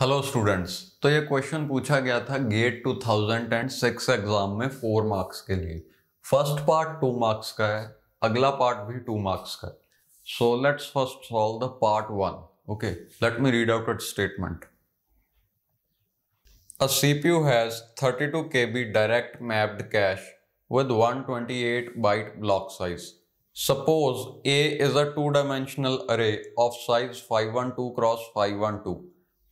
Hello students तो ये question पूछा गया था GATE two thousand and six exam में फोर मार्क्स के लिए फर्स्ट पार्ट टू मार्क्स का है अगला पार्ट भी टू मार्क्स का so let's first solve the part one okay let me read out it statement a CPU has K B direct mapped cache size suppose A is a two dimensional array of size five one two cross five one two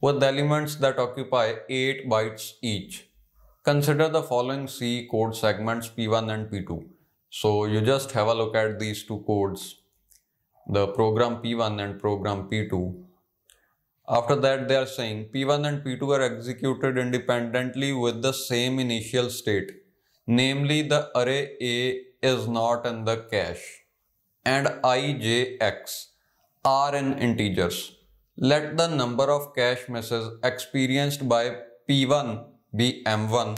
with the elements that occupy 8 bytes each. Consider the following C code segments P1 and P2. So you just have a look at these two codes, the program P1 and program P2. After that they are saying P1 and P2 are executed independently with the same initial state. Namely the array A is not in the cache and ijx are in integers. let the number of cash misses experienced by P1 be M1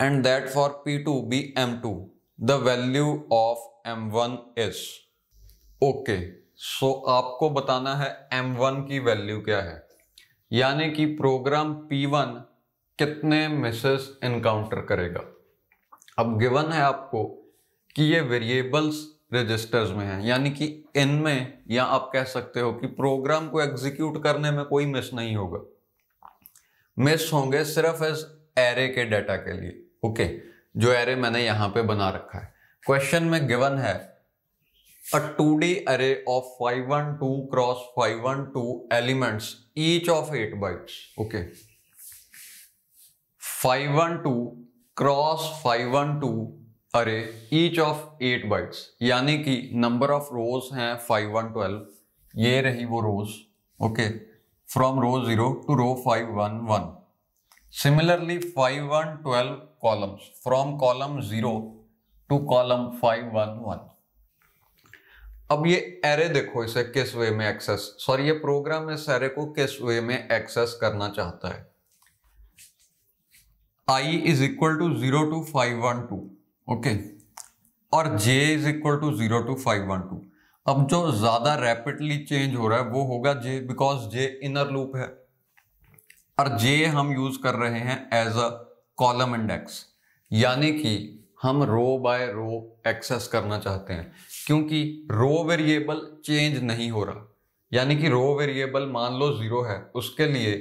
and that for P2 be M2. The value of M1 is. Okay, so आपको बताना है M1 की value क्या है यानी कि programme P1 कितने Mrs encounter करेगा अब गिवन है आपको कि ये वेरिएबल्स रजिस्टर्स में है यानी कि इनमें या आप कह सकते हो कि प्रोग्राम को एग्जीक्यूट करने में कोई मिस नहीं होगा मिस होंगे सिर्फ इस एरे के डाटा के लिए ओके जो एरे मैंने यहां पे बना रखा है क्वेश्चन में गिवन है a two D array of five one two cross five one two elements each of eight bytes okay five one two cross five one two array each of eight bytes यानी कि number of rows हैं five one twelve ये रही वो rows okay from row zero to row five one one similarly five one twelve columns from column zero to column five one one अब ये array देखो इसे किस वे में एक्सेस सॉरी ये प्रोग्राम इस एरे को किस वे में एक्सेस करना चाहता है I is equal to zero to five one two okay और J is equal to zero to five one two अब जो ज्यादा रैपिडली चेंज हो रहा है वो होगा J because J inner loop है और जे हम यूज कर रहे हैं एज अ कॉलम इंडेक्स यानी कि हम रो बाय रो एक्सेस करना चाहते हैं क्योंकि रो वेरिएबल चेंज नहीं हो रहा यानी कि रो वेरिएबल मान लो जीरो है उसके लिए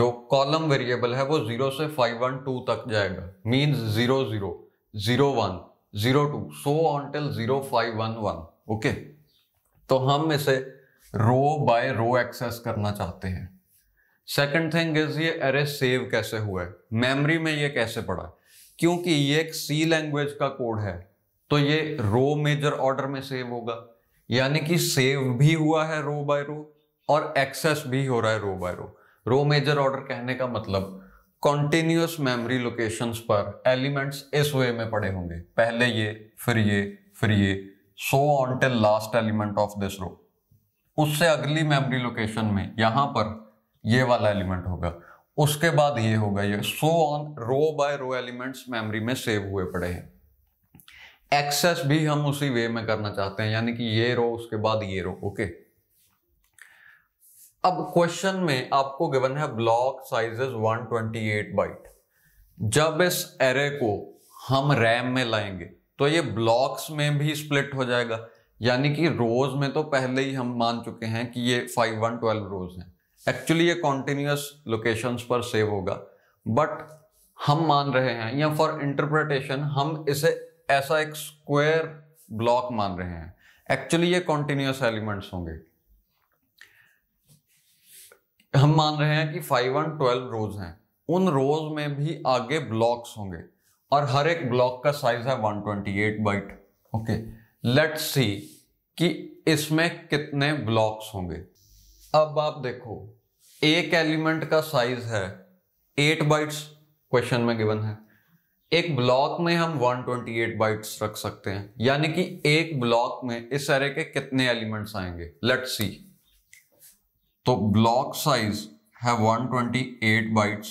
जो कॉलम वेरिएबल है वो जीरो से फाइव वन टू तक जाएगा means zero zero 01, 02, zero five one one okay तो हम इसे रो बाय रो एक्सेस करना चाहते हैं सेकंड थिंग इज ये अरे सेव कैसे हुआ है मेमोरी में ये कैसे पड़ा क्योंकि ये एक सी लैंग्वेज का कोड है तो ये रो मेजर ऑर्डर में सेव होगा यानी कि सेव भी हुआ है रो बाय रो और एक्सेस भी हो रहा है row by row row major order कहने का मतलब कॉन्टिन्यूस मेमोरी लोकेशंस पर एलिमेंट्स इस वे में पड़े होंगे पहले ये फिर ये फिर ये so on till last element of this row उससे अगली मेमोरी लोकेशन में यहां पर ये वाला एलिमेंट होगा उसके बाद ये होगा ये so on row by row elements memory में सेव हुए पड़े हैं एक्सेस भी हम उसी वे में करना चाहते हैं यानी कि ये रो उसके बाद ये रो ओके okay? अब क्वेश्चन में आपको गिवन है ब्लॉक साइजेस 128 बाइट जब इस एरे को हम रैम में लाएंगे तो ये ब्लॉक्स में भी स्प्लिट हो जाएगा यानी कि रोज में तो पहले ही हम मान चुके हैं कि ये फाइव वन ट्वेल्व रोज हैं एक्चुअली ये कॉन्टिन्यूस लोकेशंस पर सेव होगा बट हम मान रहे हैं या फॉर इंटरप्रिटेशन हम इसे ऐसा एक स्क्वायर ब्लॉक मान रहे हैं एक्चुअली ये कॉन्टिन्यूस एलिमेंट्स होंगे हम मान रहे हैं कि फाइव वन ट्वेल्व रोज हैं उन रोज में भी आगे ब्लॉक्स होंगे और हर एक ब्लॉक का साइज है 128 बाइट ओके लेट्स सी कि इसमें कितने ब्लॉक्स होंगे अब आप देखो एक एलिमेंट का साइज है एट बाइट्स क्वेश्चन में गिवन है एक ब्लॉक में हम 128 बाइट्स रख सकते हैं यानी कि एक ब्लॉक में इस एरे के कितने एलिमेंट्स आएंगे लेट्स सी तो ब्लॉक साइज है 128 बाइट्स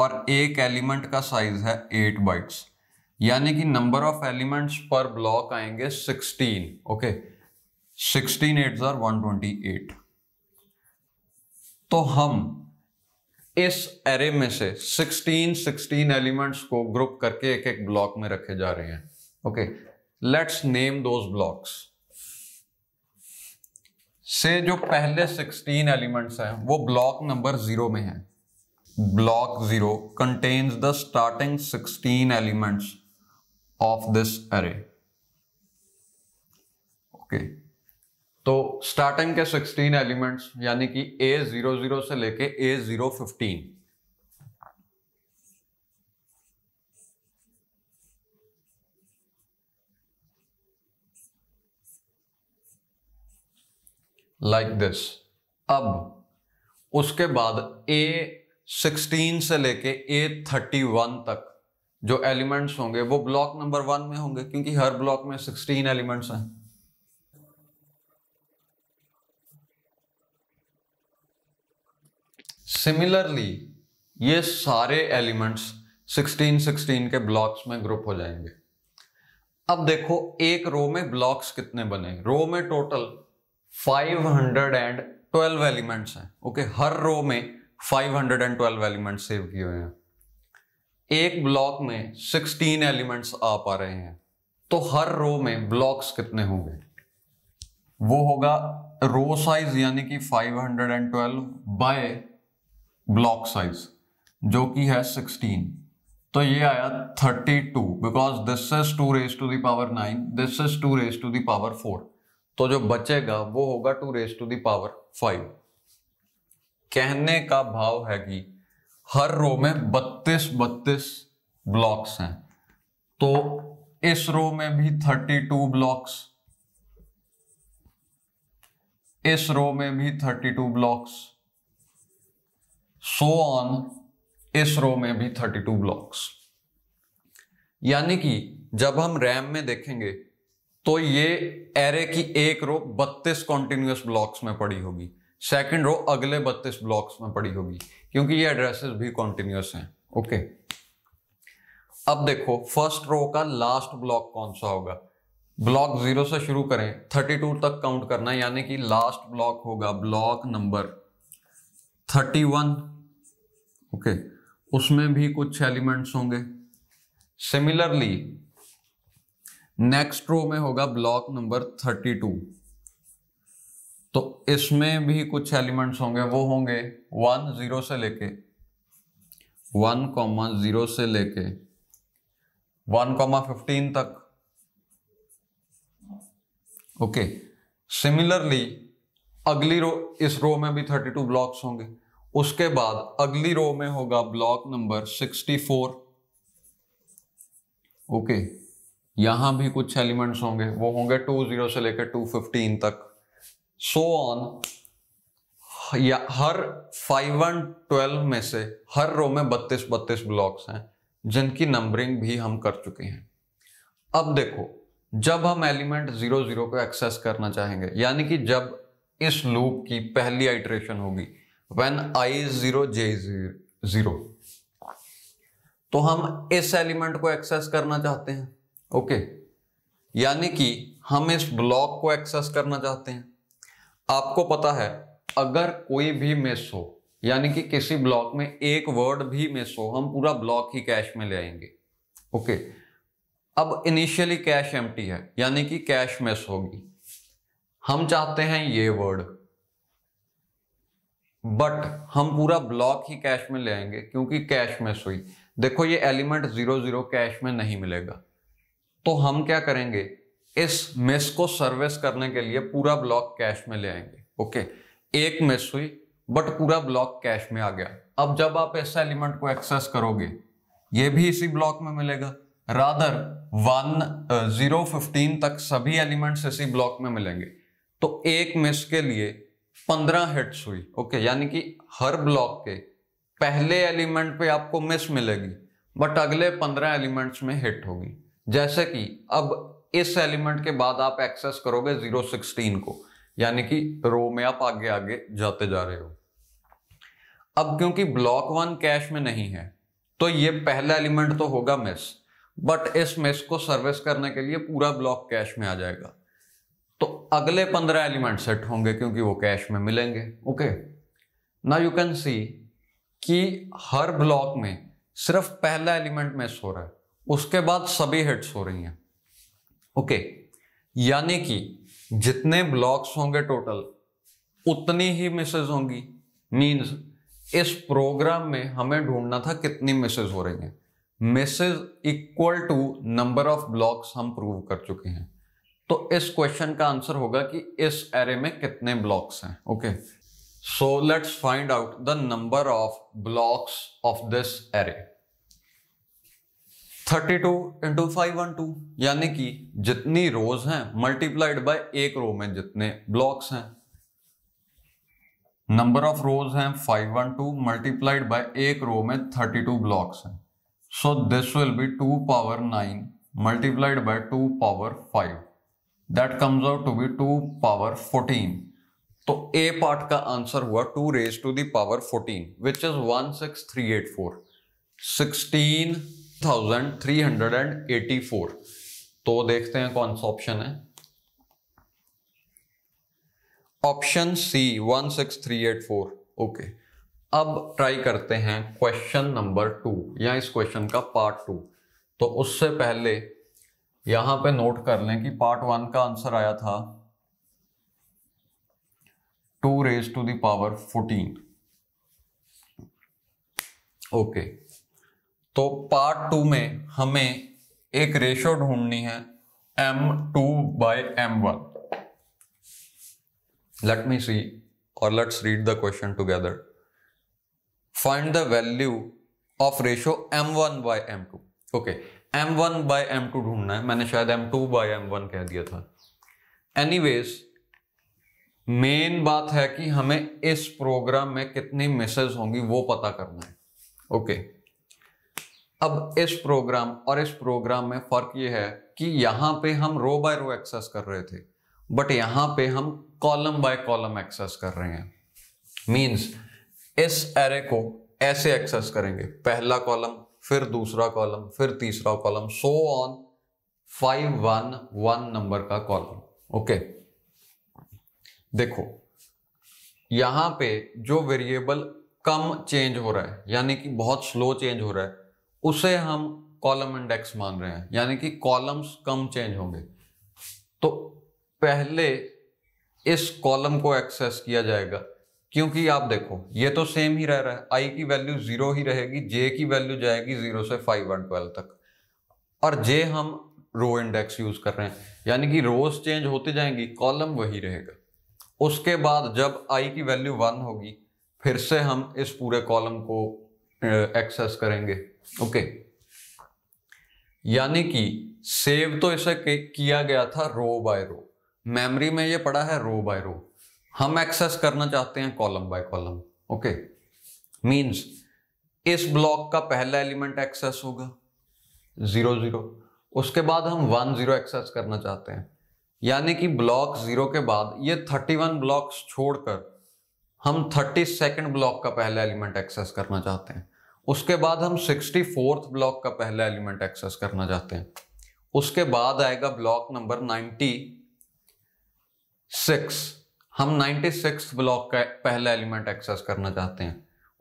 और एक एलिमेंट का साइज है 8 बाइट्स यानी कि number of elements per block आएंगे 16 ओके सिक्सटीन एट्स आर 128 तो हम इस एरे में से 16 16 एलिमेंट्स को ग्रुप करके एक एक ब्लॉक में रखे जा रहे हैं okay let's name those blocks से जो पहले 16 एलिमेंट्स हैं वो ब्लॉक नंबर जीरो में है block zero contains the starting 16 elements of this array okay तो स्टार्टिंग के 16 एलिमेंट्स यानी कि ए जीरो जीरो से लेके A zero fifteen like this अब उसके बाद ए सिक्सटीन से लेके ए थर्टी वन तक जो एलिमेंट्स होंगे वो ब्लॉक नंबर वन में होंगे क्योंकि हर ब्लॉक में सिक्सटीन एलिमेंट्स हैं सिमिलरली ये सारे एलिमेंट्स 16 16 के ब्लॉक्स में ग्रुप हो जाएंगे अब देखो एक रो में ब्लॉक्स कितने बने रो में टोटल 512 एलिमेंट्स हैं ओके हर रो में 512 एलिमेंट्स सेव किए हुए हैं एक ब्लॉक में 16 एलिमेंट्स आ पा रहे हैं तो हर रो में ब्लॉक्स कितने होंगे वो होगा रो साइज यानी कि 512 बाय ब्लॉक साइज जो कि है 16 तो ये आया 32 because this is two raise to the power nine this is two raise to the power four तो जो बचेगा वो होगा two raise to the power five कहने का भाव है कि हर रो में बत्तीस बत्तीस ब्लॉक्स हैं तो इस रो में भी थर्टी टू ब्लॉक्स इस रो में भी thirty two blocks so on इस रो में भी थर्टी टू ब्लॉक्स यानी कि जब हम रैम में देखेंगे तो ये एरे की एक रो 32 कॉन्टिन्यूस ब्लॉक्स में पड़ी होगी सेकंड रो अगले 32 ब्लॉक्स में पड़ी होगी क्योंकि ये एड्रेसेस भी कॉन्टिन्यूस हैं ओके अब देखो फर्स्ट रो का लास्ट ब्लॉक कौन सा होगा ब्लॉक जीरो से शुरू करें थर्टी टू तक काउंट करना यानी कि लास्ट ब्लॉक होगा block number thirty one okay उसमें भी कुछ एलिमेंट्स होंगे सिमिलरली नेक्स्ट रो में होगा ब्लॉक नंबर थर्टी टू तो इसमें भी कुछ एलिमेंट्स होंगे वो होंगे वन जीरो से लेके वन कॉमा जीरो से लेके वन कॉमा फिफ्टीन तक ओके सिमिलरली अगली रो इस रो में भी थर्टी टू ब्लॉक्स होंगे उसके बाद अगली रो में होगा block number sixty four okay यहां भी कुछ एलिमेंट्स होंगे वो होंगे टू जीरो से लेकर टू फिफ्टीन तक सो ऑन या हर फाइव वन ट्वेल्व में से हर रो में बत्तीस बत्तीस ब्लॉक्स हैं जिनकी नंबरिंग भी हम कर चुके हैं अब देखो जब हम एलिमेंट जीरो जीरो को एक्सेस करना चाहेंगे यानी कि जब इस लूप की पहली आइट्रेशन होगी when I zero J zero तो हम इस एलिमेंट को एक्सेस करना चाहते हैं ओके यानी कि हम इस ब्लॉक को एक्सेस करना चाहते हैं आपको पता है अगर कोई भी मिस हो यानी कि किसी ब्लॉक में एक वर्ड भी मिस हो हम पूरा ब्लॉक ही कैश में ले आएंगे ओके अब इनिशियली कैश एम है यानी कि कैश मिस होगी हम चाहते हैं ये वर्ड बट हम पूरा ब्लॉक ही कैश में ले आएंगे क्योंकि कैश मिस हुई देखो ये एलिमेंट जीरो जीरो कैश में नहीं मिलेगा तो हम क्या करेंगे इस मिस को सर्विस करने के लिए पूरा ब्लॉक कैश में ले आएंगे ओके एक मिस हुई बट पूरा ब्लॉक कैश में आ गया अब जब आप इस एलिमेंट को एक्सेस करोगे ये भी इसी ब्लॉक में मिलेगा रादर वन जीरो फिफ्टीन तक सभी एलिमेंट्स इसी ब्लॉक में मिलेंगे तो एक मिस के लिए पंद्रह हिट्स हुई ओके यानी कि हर ब्लॉक के पहले एलिमेंट पे आपको मिस मिलेगी बट अगले पंद्रह एलिमेंट्स में हिट होगी जैसे कि अब इस एलिमेंट के बाद आप एक्सेस करोगे जीरो सिक्सटीन को यानी कि रो में आप आगे आगे जाते जा रहे हो अब क्योंकि ब्लॉक वन कैश में नहीं है तो ये पहला एलिमेंट तो होगा मिस बट इस मिस को सर्विस करने के लिए पूरा ब्लॉक कैश में आ जाएगा तो अगले पंद्रह एलिमेंट सेट होंगे क्योंकि वो कैश में मिलेंगे ओके ना यू कैन सी कि हर ब्लॉक में सिर्फ पहला एलिमेंट मिस हो रहा है उसके बाद सभी हिट्स हो रही हैं ओके यानी कि जितने ब्लॉक्स होंगे टोटल उतनी ही मिसेज होंगी मीन्स इस प्रोग्राम में हमें ढूंढना था कितनी मिसेज हो रही हैं misses equal to number of blocks हम प्रूव कर चुके हैं तो इस क्वेश्चन का आंसर होगा कि इस एरे में कितने ब्लॉक्स हैं okay so let's find out the number of blocks of this array thirty two into five one two यानी कि जितनी रोज हैं मल्टीप्लाइड बाय एक रो में जितने ब्लॉक्स हैं नंबर ऑफ रोज हैं five one two multiplied by एक रो में थर्टी टू ब्लॉक्स हैं so this will be two power nine multiplied by two power five that comes out to be two power fourteen तो A part का answer हुआ two raise to the power fourteen which is one six three eight four sixteen thousand three hundred and eighty four तो देखते हैं कौन सा option है option सी one six three eight four okay अब ट्राई करते हैं क्वेश्चन नंबर टू या इस क्वेश्चन का पार्ट टू तो उससे पहले यहां पे नोट कर लें कि पार्ट वन का आंसर आया था two raise to the power fourteen okay तो पार्ट टू में हमें एक रेशो ढूंढनी है M two by M one let me see और let's read the question together find the value of ratio M one by M two okay M one by M two ढूंढना है मैंने शायद M two by M one कह दिया था veg main बात है कि हमें इस प्रोग्राम में कितनी मिसेज होंगी वो पता करना है ओके okay. अब इस प्रोग्राम और इस प्रोग्राम में फर्क ये है कि यहां पे हम रो बाय रो एक्सेस कर रहे थे बट यहां पे हम कॉलम बाय कॉलम एक्सेस कर रहे हैं मीन्स इस एरे को ऐसे एक्सेस करेंगे पहला कॉलम फिर दूसरा कॉलम फिर तीसरा column so on five one one number का कॉलम ओके देखो यहां पे जो वेरिएबल कम चेंज हो रहा है यानी कि बहुत स्लो चेंज हो रहा है उसे हम कॉलम इंडेक्स मान रहे हैं यानी कि कॉलम्स कम चेंज होंगे तो पहले इस कॉलम को एक्सेस किया जाएगा क्योंकि आप देखो ये तो सेम ही रह रहा है आई की वैल्यू जीरो ही रहेगी जे की वैल्यू जाएगी जीरो से फाइव वन ट्वेल्व तक और जे हम रो इंडेक्स यूज कर रहे हैं यानी कि रोज चेंज होती जाएंगी कॉलम वही रहेगा उसके बाद जब आई की वैल्यू वन होगी फिर से हम इस पूरे कॉलम को एक्सेस करेंगे ओके यानी कि सेव तो इसे किया गया था रो बाय रो मेमोरी में ये पड़ा है रो बाय रो हम एक्सेस करना चाहते हैं column by column okay means इस ब्लॉक का पहला एलिमेंट एक्सेस होगा जीरो जीरो उसके बाद हम वन जीरो एक्सेस करना चाहते हैं यानी कि ब्लॉक जीरो के बाद ये थर्टी वन ब्लॉक्स छोड़कर हम थर्टी सेकेंड ब्लॉक का पहला एलिमेंट एक्सेस करना चाहते हैं उसके बाद हम सिक्सटी फोर्थ ब्लॉक का पहला एलिमेंट एक्सेस करना चाहते हैं उसके बाद आएगा ब्लॉक नंबर नाइन्टी सिक्स हम नाइन्टी सिक्स ब्लॉक का पहला एलिमेंट एक्सेस करना चाहते हैं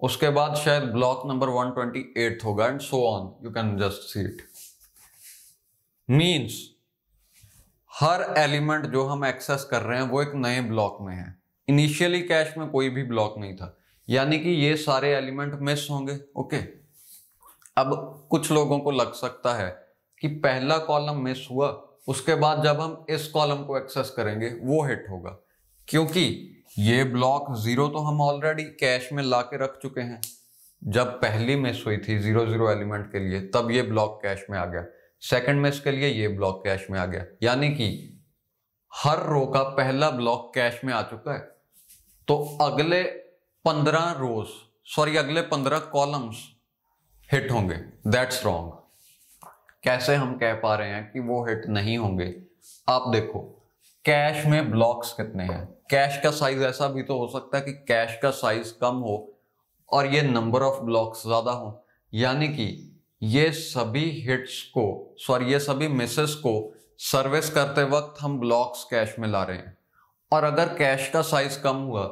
उसके बाद शायद block number one twenty eight होगा and so on you can just see it means हर एलिमेंट जो हम एक्सेस कर रहे हैं वो एक नए ब्लॉक में है इनिशियली कैश में कोई भी ब्लॉक नहीं था यानी कि ये सारे एलिमेंट मिस होंगे ओके अब कुछ लोगों को लग सकता है कि पहला कॉलम मिस हुआ उसके बाद जब हम इस कॉलम को एक्सेस करेंगे वो हिट होगा क्योंकि ये ब्लॉक जीरो तो हम ऑलरेडी कैश में ला के रख चुके हैं जब पहली मिस हुई थी जीरो जीरो एलिमेंट के लिए तब ये ब्लॉक कैश में आ गया सेकंड मिस के लिए ये ब्लॉक कैश में आ गया यानी कि हर रो का पहला ब्लॉक कैश में आ चुका है तो अगले पंद्रह रोज सॉरी अगले पंद्रह कॉलम्स हिट होंगे दैट्स रॉन्ग कैसे हम कह पा रहे हैं कि वो हिट नहीं होंगे आप देखो कैश में ब्लॉक्स कितने हैं कैश का साइज ऐसा भी तो हो सकता है कि कैश का साइज कम हो और ये नंबर ऑफ ब्लॉक्स ज्यादा हो यानी कि ये सभी हिट्स को सॉरी ये सभी मिसेस को सर्विस करते वक्त हम ब्लॉक्स कैश में ला रहे हैं और अगर कैश का साइज कम हुआ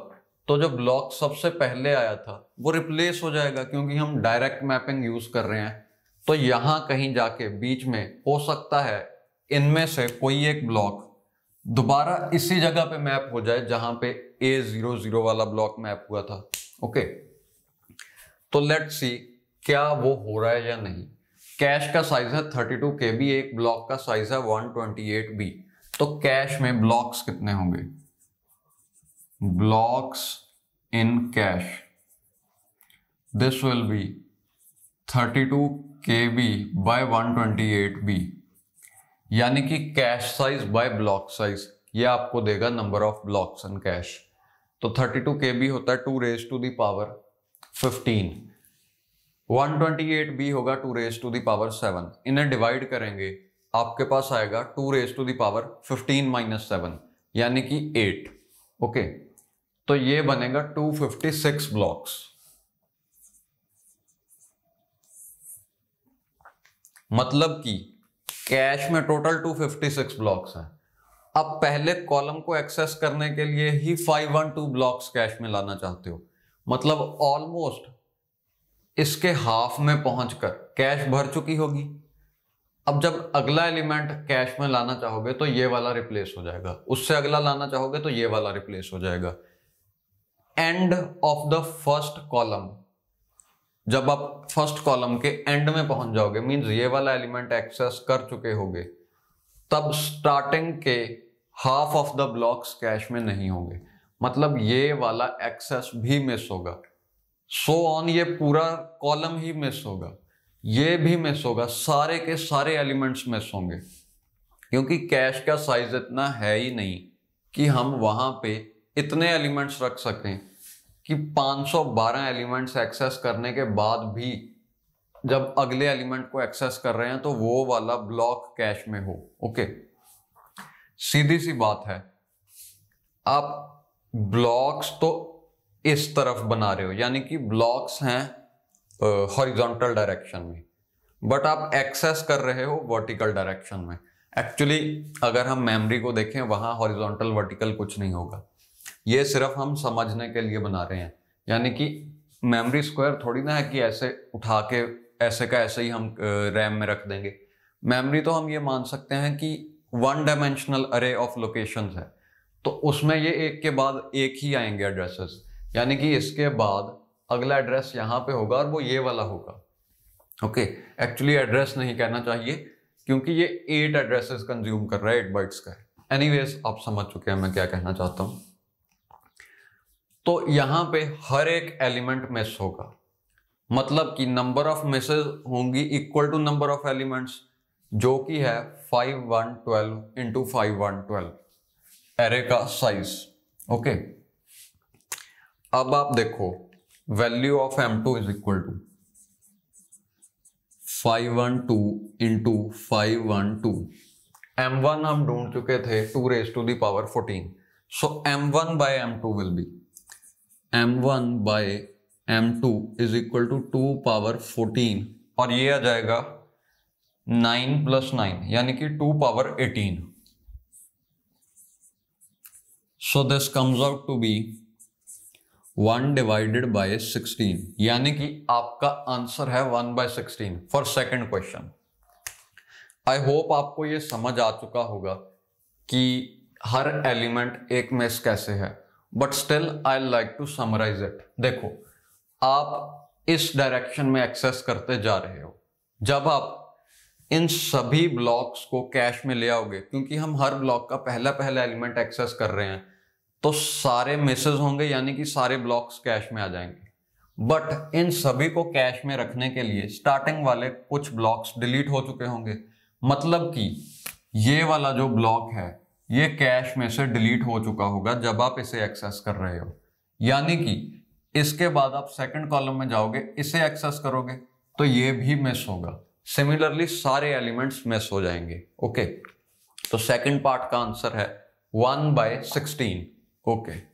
तो जो ब्लॉक सबसे पहले आया था वो रिप्लेस हो जाएगा क्योंकि हम डायरेक्ट मैपिंग यूज कर रहे हैं तो यहां कहीं जाके बीच में हो सकता है इनमें से कोई एक ब्लॉक दोबारा इसी जगह पे मैप हो जाए जहां पे ए जीरो जीरो वाला ब्लॉक मैप हुआ था ओके तो लेट सी क्या वो हो रहा है या नहीं कैश का साइज है थर्टी टू के बी एक ब्लॉक का साइज है वन ट्वेंटी एट बी तो कैश में ब्लॉक्स कितने होंगे blocks in cache. This will be 32 KB by 128B यानी कि cache size by block size ये आपको देगा number of blocks in cache तो 32 KB होता है two raise to the power 15 128 B होगा टू रेज टू दावर 7 इन्हें डिवाइड करेंगे आपके पास आएगा two raise to the power 15 minus seven यानी कि 8 ओके okay. तो ये बनेगा 256 ब्लॉक्स मतलब कि कैश में टोटल 256 ब्लॉक्स हैं अब पहले कॉलम को एक्सेस करने के लिए ही 512 ब्लॉक्स कैश में लाना चाहते हो मतलब ऑलमोस्ट इसके हाफ में पहुंचकर कैश भर चुकी होगी अब जब अगला एलिमेंट कैश में लाना चाहोगे तो ये वाला रिप्लेस हो जाएगा उससे अगला लाना चाहोगे तो ये वाला रिप्लेस हो जाएगा end of the first column जब आप फर्स्ट कॉलम के एंड में पहुंच जाओगे मींस ये वाला एलिमेंट एक्सेस कर चुके होगे तब स्टार्टिंग के half of the blocks cache में नहीं होंगे मतलब ये वाला एक्सेस भी मिस होगा सो so ऑन ये पूरा कॉलम ही मिस होगा ये भी मिस होगा सारे के सारे एलिमेंट्स मिस होंगे क्योंकि कैश का साइज इतना है ही नहीं कि हम वहां पे इतने एलिमेंट्स रख सकें कि 512 एलिमेंट्स एक्सेस करने के बाद भी जब अगले एलिमेंट को एक्सेस कर रहे हैं तो वो वाला ब्लॉक कैश में हो ओके सीधी सी बात है आप ब्लॉक्स तो इस तरफ बना रहे हो यानी कि ब्लॉक्स हैं हॉरिजॉन्टल डायरेक्शन में बट आप एक्सेस कर रहे हो वर्टिकल डायरेक्शन में एक्चुअली अगर हम मेमोरी को देखें वहां हॉरिजॉन्टल वर्टिकल कुछ नहीं होगा ये सिर्फ हम समझने के लिए बना रहे हैं यानी कि मेमोरी स्क्वायर थोड़ी ना है कि ऐसे उठा के ऐसे का ऐसे ही हम रैम में रख देंगे मेमोरी तो हम ये मान सकते हैं कि one dimensional array of location है तो उसमें ये एक के बाद एक ही आएंगे एड्रेसेस यानी कि इसके बाद अगला एड्रेस यहाँ पे होगा और वो ये वाला होगा ओके एक्चुअली एड्रेस नहीं कहना चाहिए क्योंकि ये एट एड्रेसेस कंज्यूम कर रहा है एट बाइट्स का है एनीवेज आप समझ चुके हैं मैं क्या कहना चाहता हूँ तो यहां पे हर एक एलिमेंट मेस होगा मतलब कि नंबर ऑफ मेसेज होंगी equal to number of elements जो कि है five one twelve into five one twelve array का साइज ओके अब आप देखो value of M two is equal to five one two into five one two M one हम ढूंढ चुके थे two raise to the power fourteen so M one by M two will be M one by M two is equal to two power fourteen और ये आ जाएगा nine plus nine यानी कि two power eighteen so this comes out to be one divided by sixteen यानी कि आपका answer है one by sixteen for second question I hope आपको ये समझ आ चुका होगा कि हर एलिमेंट एक मेस कैसे है but still I like to summarize it देखो आप इस डायरेक्शन में एक्सेस करते जा रहे हो जब आप इन सभी ब्लॉक्स को कैश में ले आओगे क्योंकि हम हर ब्लॉक का पहला पहला एलिमेंट एक्सेस कर रहे हैं तो सारे मिसेज होंगे यानी कि सारे ब्लॉक्स कैश में आ जाएंगे बट इन सभी को कैश में रखने के लिए स्टार्टिंग वाले कुछ ब्लॉक्स डिलीट हो चुके होंगे मतलब कि ये वाला जो ब्लॉक है ये कैश में से डिलीट हो चुका होगा जब आप इसे एक्सेस कर रहे हो यानी कि इसके बाद आप सेकंड कॉलम में जाओगे इसे एक्सेस करोगे तो ये भी मिस होगा सिमिलरली सारे एलिमेंट्स मिस हो जाएंगे ओके तो सेकंड पार्ट का आंसर है वन बाय सिक्सटीन ओके